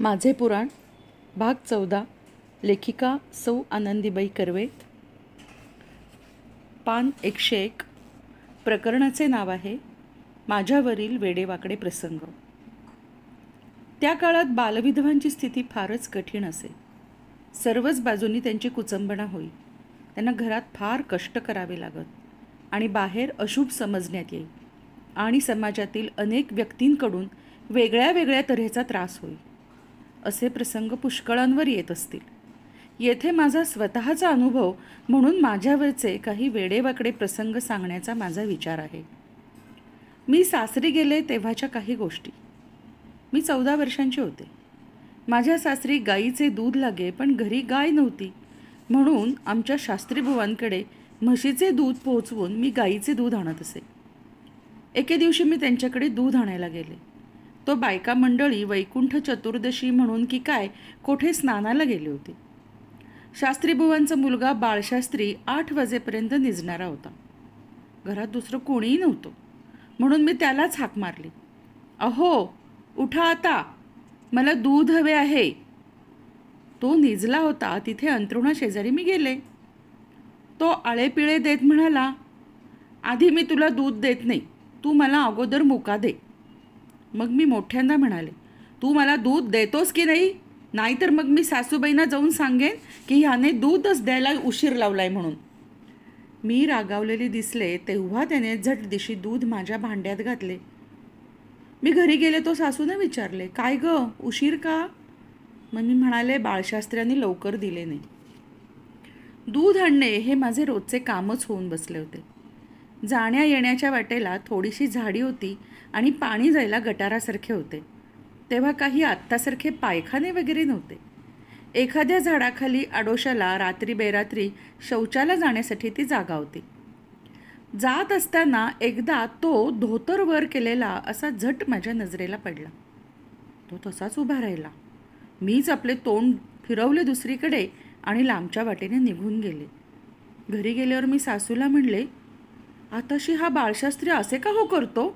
माझे पुराण भाग चौदा लेखिका सौ आनंदीबाई कर्वे पान एकशे एक प्रकरणाचे नाव आहे माझ्यावरील वेडेवाकडे प्रसंग त्या काळात बालविधवांची स्थिती फारच कठीण असे सर्वच बाजूंनी त्यांची कुचंबणा होई त्यांना घरात फार कष्ट करावे लागत आणि बाहेर अशुभ समजण्यात येईल आणि समाजातील अनेक व्यक्तींकडून वेगळ्या वेगळ्या तऱ्हेचा त्रास होईल असे प्रसंग पुष्कळांवर येत असतील येथे माझा स्वतःचा अनुभव म्हणून माझ्यावरचे काही वेडेवाकडे प्रसंग सांगण्याचा माझा विचार आहे मी सासरी गेले तेव्हाच्या काही गोष्टी मी चौदा वर्षांची होते माझ्या सासरी गाईचे दूध लागे पण घरी गाय नव्हती म्हणून आमच्या भुवांकडे म्हशीचे दूध पोहोचवून मी गाईचे दूध आणत असे एके दिवशी मी त्यांच्याकडे दूध आणायला गेले तो बायका मंडळी वैकुंठ चतुर्दशी म्हणून की काय कोठे स्नानाला गेले होते शास्त्रीबुवांचा मुलगा बाळशास्त्री आठ वाजेपर्यंत निजणारा होता घरात दुसरं कोणीही नव्हतं म्हणून मी त्यालाच हाक मारली अहो उठा आता मला दूध हवे आहे तो निजला होता तिथे अंतरुणा शेजारी मी गेले तो आळेपिळे देत म्हणाला आधी मी तुला दूध देत नाही तू मला अगोदर मुका दे मग मी मोठ्यांदा म्हणाले तू मला दूध देतोस की नाही नाहीतर मग मी सासूबाईंना जाऊन सांगेन की ह्याने दूधच द्यायला उशीर लावला आहे म्हणून मी रागावलेली दिसले तेव्हा त्याने झट दिशी दूध माझ्या भांड्यात घातले मी घरी गेले तो सासूने विचारले काय ग उशीर का मग मी म्हणाले बाळशास्त्र्यांनी लवकर दिले नाही दूध आणणे हे माझे रोजचे कामच होऊन बसले होते जाण्या येण्याच्या वाटेला थोडीशी झाडी होती आणि पाणी जायला गटारासारखे होते तेव्हा काही आत्तासारखे पायखाने वगैरे नव्हते एखाद्या झाडाखाली आडोशाला रात्री बेरात्री शौचाला जाण्यासाठी ती जागा होती जात असताना एकदा तो धोतर वर केलेला असा झट माझ्या नजरेला पडला तो तसाच उभा राहिला मीच आपले तोंड फिरवले दुसरीकडे आणि लांबच्या वाटेने निघून गेले घरी गेल्यावर मी सासूला म्हणले आताशी हा बाळशास्त्री असे का हो करतो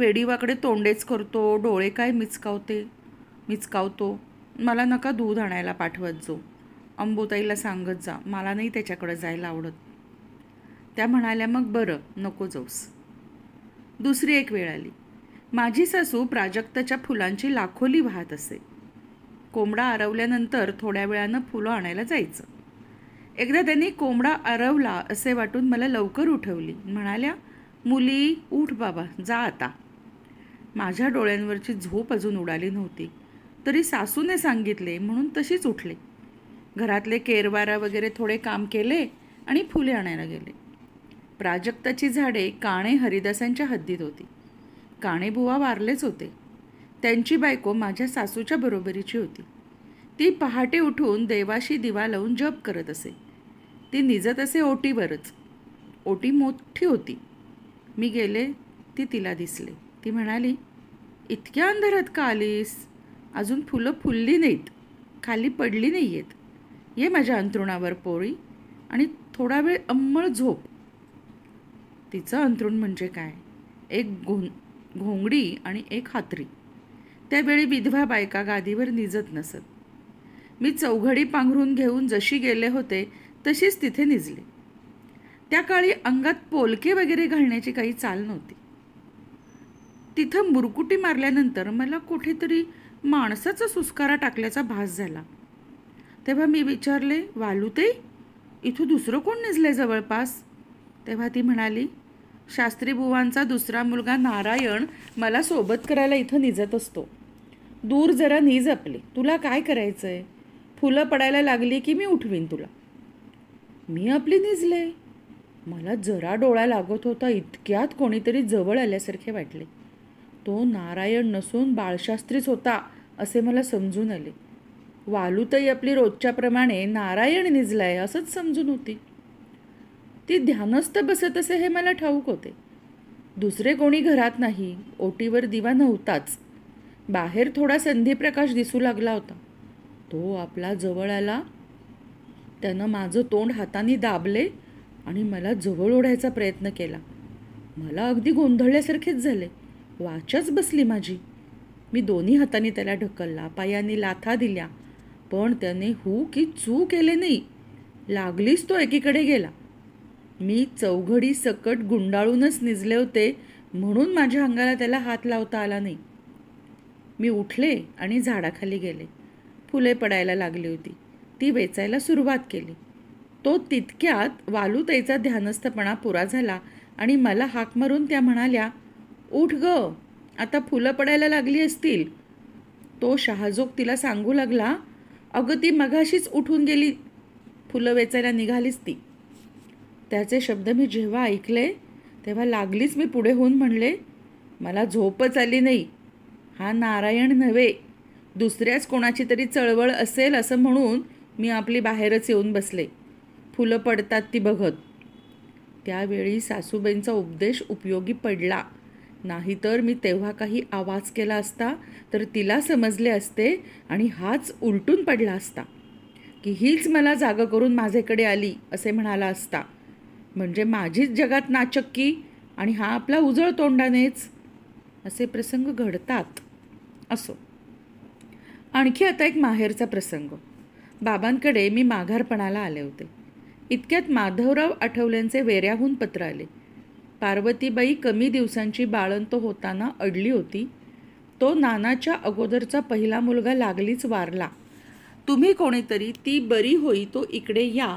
वेडीवाकडे तोंडेच करतो डोळे काय मिचकावते मिचकावतो मला नका दूध आणायला पाठवत जो अंबुताईला सांगत जा मला नाही त्याच्याकडे जायला आवडत त्या म्हणाल्या मग बरं नको जाऊस दुसरी एक वेळ आली माझी सासू प्राजक्ताच्या फुलांची लाखोली वाहत असे कोंबडा आरवल्यानंतर थोड्या वेळानं फुलं आणायला जायचं एकदा त्यांनी कोंबडा आरवला असे वाटून मला लवकर उठवली म्हणाल्या मुली उठ बाबा जा आता माझ्या डोळ्यांवरची झोप अजून उडाली नव्हती तरी सासूने सांगितले म्हणून तशीच उठले घरातले केरवारा वगैरे थोडे काम केले आणि फुले आणायला गेले प्राजक्ताची झाडे काणे हरिदासांच्या हद्दीत होती काणेबुवा वारलेच होते त्यांची बायको माझ्या सासूच्या बरोबरीची होती ती पहाटे उठून देवाशी दिवा लावून जप करत असे ती निजत असे ओटीवरच ओटी मोठी होती मी गेले ती तिला दिसले ती म्हणाली इतक्या अंधारात का आलीस अजून फुलं फुलली नाहीत खाली पडली नाही आहेत ये माझ्या अंथरुणावर पोळी आणि थोडा वेळ अंमळ झोप तिचं अंथरुण म्हणजे काय एक घों घोंगडी आणि एक हात्री त्यावेळी विधवा बायका गादीवर निजत नसत मी चौघडी पांघरून घेऊन जशी गेले होते तशीच तिथे निजले त्या काळी अंगात पोलके वगैरे घालण्याची काही चाल नव्हती तिथं मुरकुटी मारल्यानंतर मला कुठेतरी माणसाचा सुस्कारा टाकल्याचा भास झाला तेव्हा मी विचारले वालुते इथं दुसरं कोण निजलं जवळपास तेव्हा ती म्हणाली शास्त्री बुवांचा दुसरा मुलगा नारायण मला सोबत करायला इथं निजत असतो दूर जरा निज आपले तुला काय करायचं आहे फुलं पडायला लागली की मी उठवीन तुला मी आपली निजले मला जरा डोळा लागत होता इतक्यात कोणीतरी जवळ आल्यासारखे वाटले तो नारायण नसून बाळशास्त्रीच होता असे मला समजून आले वालूतही आपली रोजच्याप्रमाणे नारायण निजलाय असंच समजून होती ती ध्यानस्थ बसत असे हे मला ठाऊक होते दुसरे कोणी घरात नाही ओटीवर दिवा नव्हताच बाहेर थोडा संधीप्रकाश दिसू लागला होता तो आपला जवळ आला त्यानं माझं तोंड हाताने दाबले आणि मला जवळ ओढायचा प्रयत्न केला मला अगदी गोंधळल्यासारखेच झाले वाचच बसली माझी मी दोन्ही हाताने त्याला ढकलला पायाने लाथा दिल्या पण त्याने हू की चू केले नाही लागलीच तो एकीकडे गेला मी चौघडी सकट गुंडाळूनच निजले होते म्हणून माझ्या अंगाला त्याला हात लावता आला नाही मी उठले आणि झाडाखाली गेले फुले पडायला लागली होती ती वेचायला सुरुवात केली तो तितक्यात वालुताईचा ध्यानस्थपणा पुरा झाला आणि मला हाक मारून त्या म्हणाल्या उठ ग आता फुलं पडायला लागली असतील तो शहाजोग तिला सांगू लागला अगं ती मघाशीच उठून गेली फुलं वेचायला निघालीच ती त्याचे शब्द मी जेव्हा ऐकले तेव्हा लागलीच मी पुढे होऊन म्हणले मला झोपच आली नाही हा नारायण नव्हे दुसऱ्याच कोणाची तरी चळवळ असेल असं म्हणून मी आपली बाहेरच येऊन बसले फुलं पडतात ती बघत त्यावेळी सासूबाईंचा उपदेश उपयोगी पडला नाहीतर मी तेव्हा काही आवाज केला असता तर तिला समजले असते आणि हाच उलटून पडला असता की हीच मला जागं करून माझ्याकडे आली असे म्हणाला असता म्हणजे माझीच जगात नाचक्की आणि हा आपला उजळ तोंडानेच असे प्रसंग घडतात असो आणखी आता एक माहेरचा प्रसंग बाबांकडे मी माघारपणाला आले होते इतक्यात माधवराव आठवल्यांचे वेऱ्याहून पत्र आले पार्वतीबाई कमी दिवसांची बाळंत होताना अडली होती तो नानाच्या अगोदरचा पहिला मुलगा लागलीच वारला तुम्ही कोणीतरी ती बरी होई तो इकडे या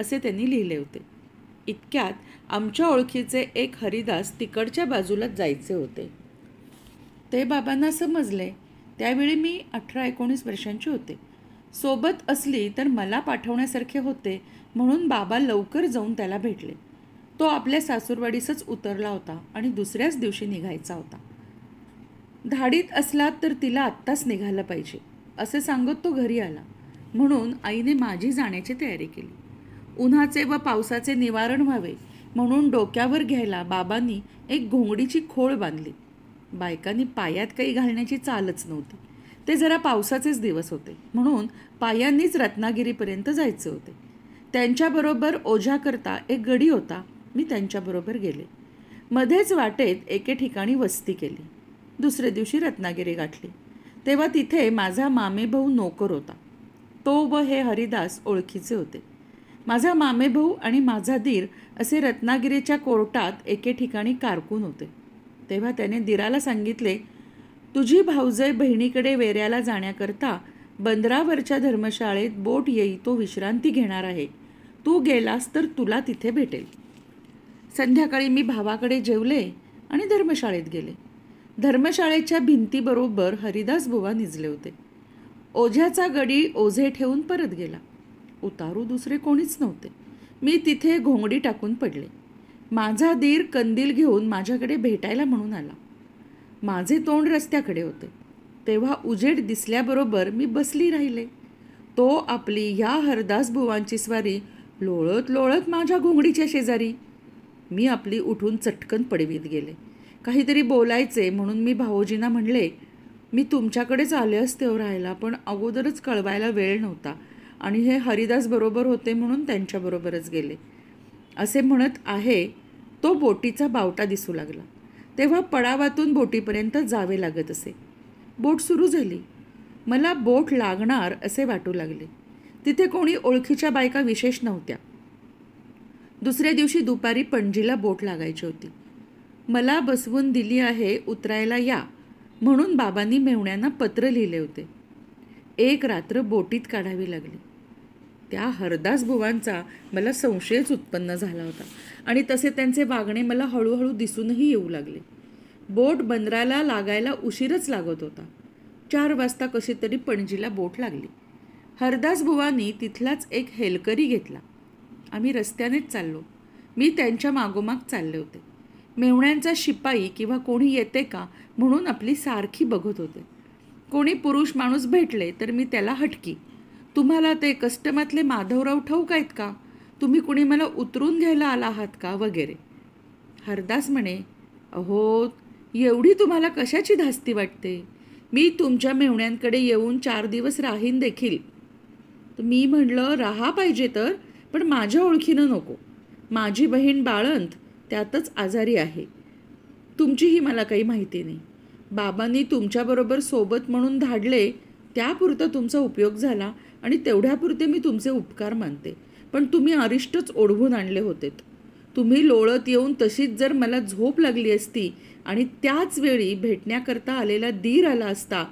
असे त्यांनी लिहिले होते इतक्यात आमच्या ओळखीचे एक हरिदास तिकडच्या बाजूलाच जायचे होते ते बाबांना समजले त्यावेळी मी अठरा एकोणीस वर्षांची होते सोबत असली तर मला पाठवण्यासारखे होते म्हणून बाबा लवकर जाऊन त्याला भेटले तो आपल्या सासूरवाडीसच उतरला होता आणि दुसऱ्याच दिवशी निघायचा होता धाडीत असला तर तिला आत्ताच निघालं पाहिजे असे सांगत तो घरी आला म्हणून आईने माझी जाण्याची तयारी केली उन्हाचे व पावसाचे निवारण व्हावे म्हणून डोक्यावर घ्यायला बाबांनी एक घोंगडीची खोळ बांधली बायकांनी पायात काही घालण्याची चालच नव्हती ते जरा पावसाचेच दिवस होते म्हणून पायांनीच रत्नागिरीपर्यंत जायचे होते त्यांच्याबरोबर ओझ्याकरता एक गडी होता मी त्यांच्याबरोबर गेले मध्येच वाटेत एके ठिकाणी वस्ती केली दुसरे दिवशी रत्नागिरी गाठली तेव्हा तिथे माझा मामेभाऊ नोकर होता तो व हे हरिदास ओळखीचे होते माझा मामेभाऊ आणि माझा दीर असे रत्नागिरीच्या कोर्टात एके ठिकाणी कारकून होते तेव्हा त्याने दिराला सांगितले तुझी भाऊजय बहिणीकडे वेऱ्याला जाण्याकरता बंदरावरच्या धर्मशाळेत बोट येई तो विश्रांती घेणार आहे तू गेलास तर तुला तिथे भेटेल संध्याकाळी मी भावाकडे जेवले आणि धर्मशाळेत गेले धर्मशाळेच्या भिंतीबरोबर हरिदास बुवा निजले होते ओझ्याचा गडी ओझे ठेवून परत गेला उतारू दुसरे कोणीच नव्हते मी तिथे घोंगडी टाकून पडले माझा दीर कंदील घेऊन माझ्याकडे भेटायला म्हणून आला माझे तोंड रस्त्याकडे होते तेव्हा उजेड दिसल्याबरोबर मी बसली राहिले तो आपली ह्या हरदास बुवांची स्वारी लोळत लोळत माझ्या घोंगडीच्या शेजारी मी आपली उठून चटकन पडवीत गेले काहीतरी बोलायचे म्हणून मी भाऊजींना म्हणले मी तुमच्याकडेच आले असते हो राहायला पण अगोदरच कळवायला वेळ नव्हता आणि हे हरिदास बरोबर होते म्हणून त्यांच्याबरोबरच गेले असे म्हणत आहे तो बोटीचा बावटा दिसू लागला तेव्हा पडावातून बोटीपर्यंत जावे लागत असे बोट सुरू झाली मला बोट लागणार असे वाटू लागले तिथे कोणी ओळखीच्या बायका विशेष नव्हत्या दुसऱ्या दिवशी दुपारी पणजीला बोट लागायची होती मला बसवून दिली आहे उतरायला या म्हणून बाबांनी मेवण्यांना पत्र लिहिले होते एक रात्र बोटीत काढावी लागली त्या हरदास बुवांचा मला संशयच उत्पन्न झाला होता आणि तसे त्यांचे वागणे मला हळूहळू दिसूनही येऊ लागले बोट बंदराला लागायला उशीरच लागत होता चार वाजता कशी तरी पणजीला बोट लागली हरदास बुवांनी तिथलाच एक हेलकरी घेतला आम्ही रस्त्यानेच चाललो मी त्यांच्या मागोमाग चालले होते मेवण्यांचा शिपाई किंवा कोणी येते का म्हणून आपली सारखी बघत होते कोणी पुरुष माणूस भेटले तर मी त्याला हटकी तुम्हाला ते कस्टमातले माधवराव ठाऊक आहेत का तुम्ही कुणी मला उतरून घ्यायला आला आहात का वगैरे हरदास म्हणे अहो एवढी तुम्हाला कशाची धास्ती वाटते मी तुमच्या मेवण्यांकडे येऊन चार दिवस राहीन देखील मी म्हणलं राहा पाहिजे तर पण माझ्या ओळखीनं नको माझी बहीण बाळंत त्यातच आजारी आहे तुमचीही मला काही माहिती नाही बाबांनी तुमच्याबरोबर सोबत म्हणून धाडले त्यापुरता तुमचा उपयोग झाला आणि तेवढ्यापुरते मी तुमचे उपकार मानते पण तुम्ही अरिष्टच ओढवून आणले होते तुम्ही लोळत येऊन तशीच जर मला झोप लागली असती आणि त्याच वेळी भेटण्याकरता आलेला दीर आला असता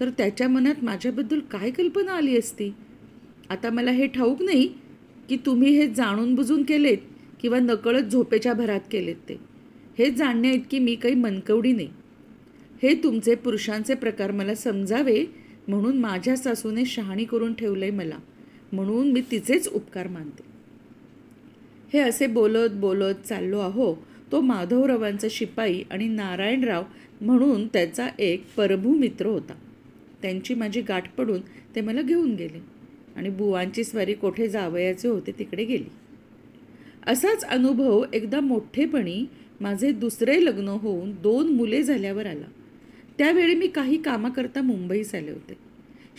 तर त्याच्या मनात माझ्याबद्दल काय कल्पना आली असती आता मला हे ठाऊक नाही की तुम्ही हे जाणून बुजून केलेत किंवा नकळत झोपेच्या भरात केलेत ते हे जाणणे इतकी मी काही मनकवडी नाही हे तुमचे पुरुषांचे प्रकार मला समजावे म्हणून माझ्या सासूने शहाणी करून ठेवलं आहे मला म्हणून मी तिचेच उपकार मानते हे असे बोलत बोलत चाललो आहो तो माधवरावांचा शिपाई आणि नारायणराव म्हणून त्याचा एक परभू मित्र होता त्यांची माझी गाठ पडून ते मला घेऊन गेले आणि बुवांची स्वारी कोठे जावयाचे होते तिकडे गेली असाच अनुभव एकदा मोठेपणी माझे दुसरे लग्न होऊन दोन मुले झाल्यावर आला त्यावेळी मी काही कामाकरता मुंबईस आले होते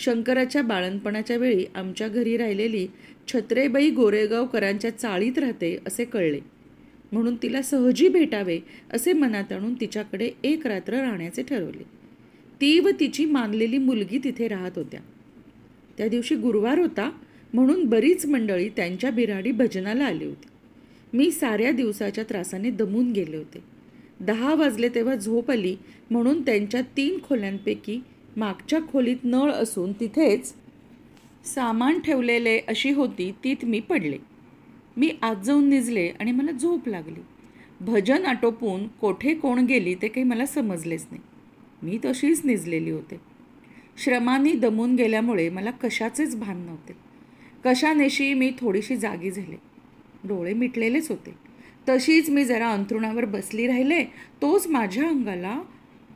शंकराच्या बाळणपणाच्या वेळी आमच्या घरी राहिलेली छत्रेबाई गोरेगावकरांच्या चाळीत राहते असे कळले म्हणून तिला सहजी भेटावे असे मनात आणून तिच्याकडे एक रात्र राहण्याचे ठरवले ती व तिची मानलेली मुलगी तिथे राहत होत्या त्या दिवशी गुरुवार होता म्हणून बरीच मंडळी त्यांच्या बिराडी भजनाला आली होती मी साऱ्या दिवसाच्या त्रासाने दमून गेले होते दहा वाजले तेव्हा झोप आली म्हणून त्यांच्या तीन खोल्यांपैकी मागच्या खोलीत नळ असून तिथेच सामान ठेवलेले अशी होती तीत मी पडले मी आत जाऊन निजले आणि मला झोप लागली भजन आटोपून कोठे कोण गेली ते काही मला समजलेच नाही मी तशीच निजलेली होते श्रमाने दमून गेल्यामुळे मला कशाचेच भान नव्हते कशानेशी मी थोडीशी जागी झाले डोळे मिटलेलेच होते तशीच मी जरा अंथरुणावर बसली राहिले तोच माझ्या अंगाला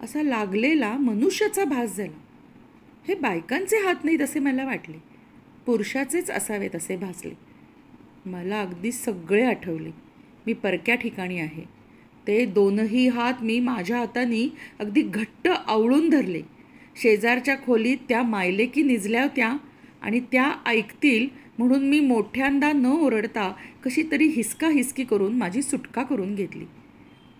असा लागलेला मनुष्याचा भास झाला हे बायकांचे हात नाहीत असे मला वाटले पुरुषाचेच असावेत असे भासले मला अगदी सगळे आठवले मी परक्या ठिकाणी आहे ते दोनही हात मी माझ्या हाताने अगदी घट्ट आवळून धरले शेजारच्या खोलीत त्या मायलेकी निजल्या होत्या आणि त्या ऐकतील म्हणून मी मोठ्यांदा न ओरडता कशी तरी हिसकी करून माझी सुटका करून घेतली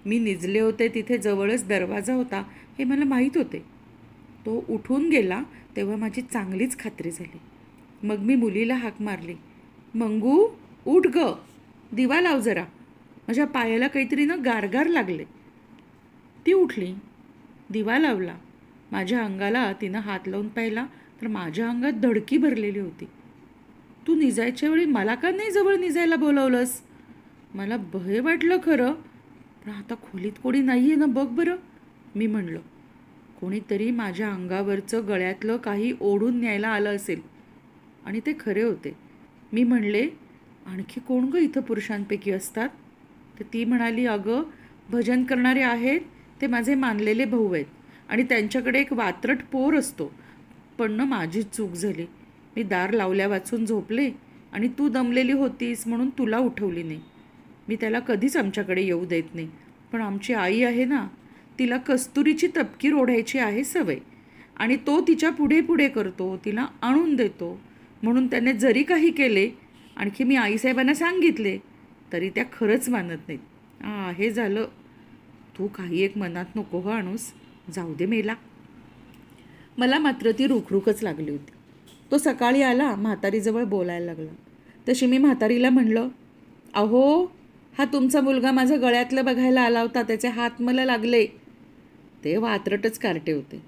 मी निजले होते तिथे जवळच दरवाजा होता हे मला माहीत होते तो उठून गेला तेव्हा माझी चांगलीच खात्री झाली मग मी मुलीला हाक मारली मंगू उठ ग दिवा लाव जरा माझ्या पायाला काहीतरी ना गारगार लागले ती उठली दिवा लावला माझ्या अंगाला तिनं हात लावून पाहिला तर माझ्या अंगात धडकी भरलेली होती तू निजायच्या वेळी मला का नाही जवळ निजायला बोलावलंस मला भय वाटलं खरं पण आता खोलीत कोणी नाही आहे ना बघ बरं मी म्हणलं कोणीतरी माझ्या अंगावरचं गळ्यातलं काही ओढून न्यायला आलं असेल आणि ते खरे होते मी म्हणले आणखी कोण गं इथं पुरुषांपैकी असतात तर ती म्हणाली अगं भजन करणारे आहेत ते माझे मानलेले भाऊ आहेत आणि त्यांच्याकडे एक वात्रट पोर असतो पण ना माझीच चूक झाली मी दार लावल्या वाचून झोपले आणि तू दमलेली होतीस म्हणून तुला उठवली नाही मी त्याला कधीच आमच्याकडे येऊ देत नाही पण आमची आई आहे ना तिला कस्तुरीची तपकी ओढायची आहे सवय आणि तो तिच्या पुढे पुढे करतो तिला आणून देतो म्हणून त्याने जरी काही केले आणखी मी आईसाहेबांना सांगितले तरी त्या खरंच मानत नाहीत हे झालं तू काही एक मनात नको हो आणूस जाऊ दे मेला मला मात्र ती रुखरुखच लागली होती तो सकाळी आला म्हातारीजवळ बोलायला लागला तशी मी म्हातारीला म्हणलं अहो हा तुमचा मुलगा माझ्या गळ्यातलं बघायला आला होता त्याचे हात मला लागले ते वात्रटच कारटे होते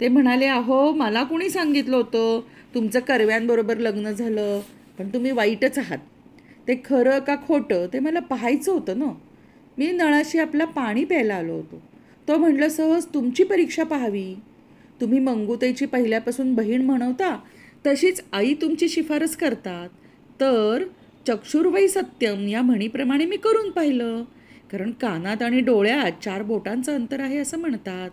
ते म्हणाले अहो मला कोणी सांगितलं होतं तुमचं कर्व्यांबरोबर लग्न झालं पण तुम्ही वाईटच आहात ते खरं का खोटं ते मला पाहायचं होतं ना मी नळाशी आपला पाणी प्यायला आलो होतो तो म्हटलं सहज तुमची परीक्षा पाहावी तुम्ही मंगुताईची पहिल्यापासून बहीण म्हणवता तशीच आई तुमची शिफारस करतात तर चक्षुर्वई सत्यम या म्हणीप्रमाणे मी करून पाहिलं कारण कानात आणि डोळ्यात चार बोटांचं अंतर आहे असं म्हणतात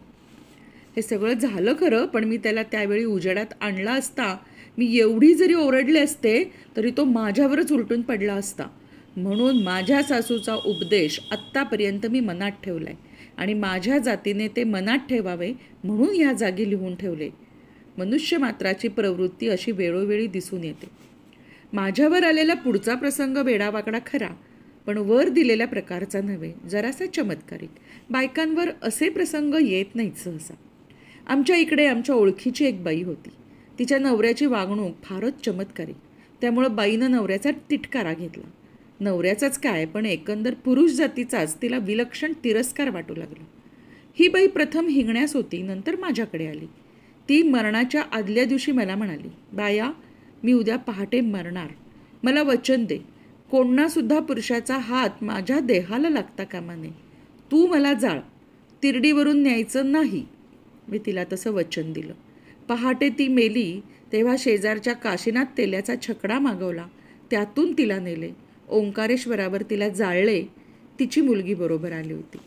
हे सगळं झालं खरं पण मी त्याला त्यावेळी उजेडात आणला असता मी एवढी जरी ओरडले असते तरी तो माझ्यावरच उलटून पडला असता म्हणून माझ्या सासूचा उपदेश आत्तापर्यंत मी मनात ठेवला आहे आणि माझ्या जातीने ते मनात ठेवावे म्हणून ह्या जागी लिहून ठेवले मनुष्य मात्राची प्रवृत्ती अशी वेळोवेळी दिसून येते माझ्यावर आलेला पुढचा प्रसंग वेडावाकडा खरा पण वर दिलेल्या प्रकारचा नव्हे जरासा चमत्कारिक बायकांवर असे प्रसंग येत नाहीत सहसा आमच्या इकडे आमच्या ओळखीची एक बाई होती तिच्या नवऱ्याची वागणूक फारच चमत्कारिक त्यामुळं बाईनं नवऱ्याचा तिटकारा घेतला नवऱ्याचाच काय पण एकंदर पुरुष जातीचाच तिला विलक्षण तिरस्कार वाटू लागला ही बाई प्रथम हिंगण्यास होती नंतर माझ्याकडे आली ती मरणाच्या आदल्या दिवशी मला म्हणाली बाया मी उद्या पहाटे मरणार मला वचन दे कोणासुद्धा पुरुषाचा हात माझ्या देहाला लागता कामा नये तू मला जाळ तिरडीवरून न्यायचं नाही मी तिला तसं वचन दिलं पहाटे ती मेली तेव्हा शेजारच्या काशीनाथ तेल्याचा छकडा मागवला त्यातून तिला नेले ओंकारेश्वरावर तिला जाळले तिची मुलगी बरोबर आली होती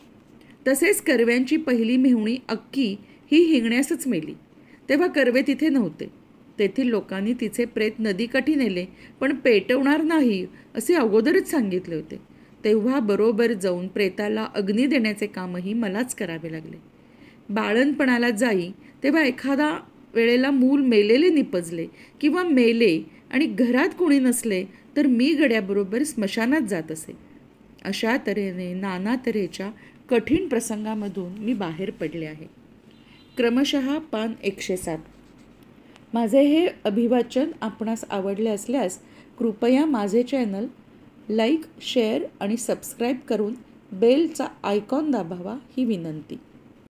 तसेच कर्व्यांची पहिली मेहुणी अक्की ही हिंगण्यासच मेली तेव्हा कर्वे तिथे नव्हते तेथील लोकांनी तिचे प्रेत नदीकाठी नेले पण पेटवणार नाही असे अगोदरच सांगितले होते तेव्हा बरोबर जाऊन प्रेताला अग्नी देण्याचे कामही मलाच करावे लागले बाळणपणाला जाई तेव्हा एखादा वेळेला मूल मेलेले निपजले किंवा मेले आणि घरात कोणी नसले तर मी गड्याबरोबर स्मशानात जात असे अशा तऱ्हेने नाना तऱ्हेच्या कठीण प्रसंगामधून मी बाहेर पडले आहे क्रमशः पान एकशे सात माझे हे अभिवाचन आपणास आवडले असल्यास कृपया माझे चॅनल लाईक शेअर आणि सबस्क्राईब करून बेलचा आयकॉन दाबावा ही विनंती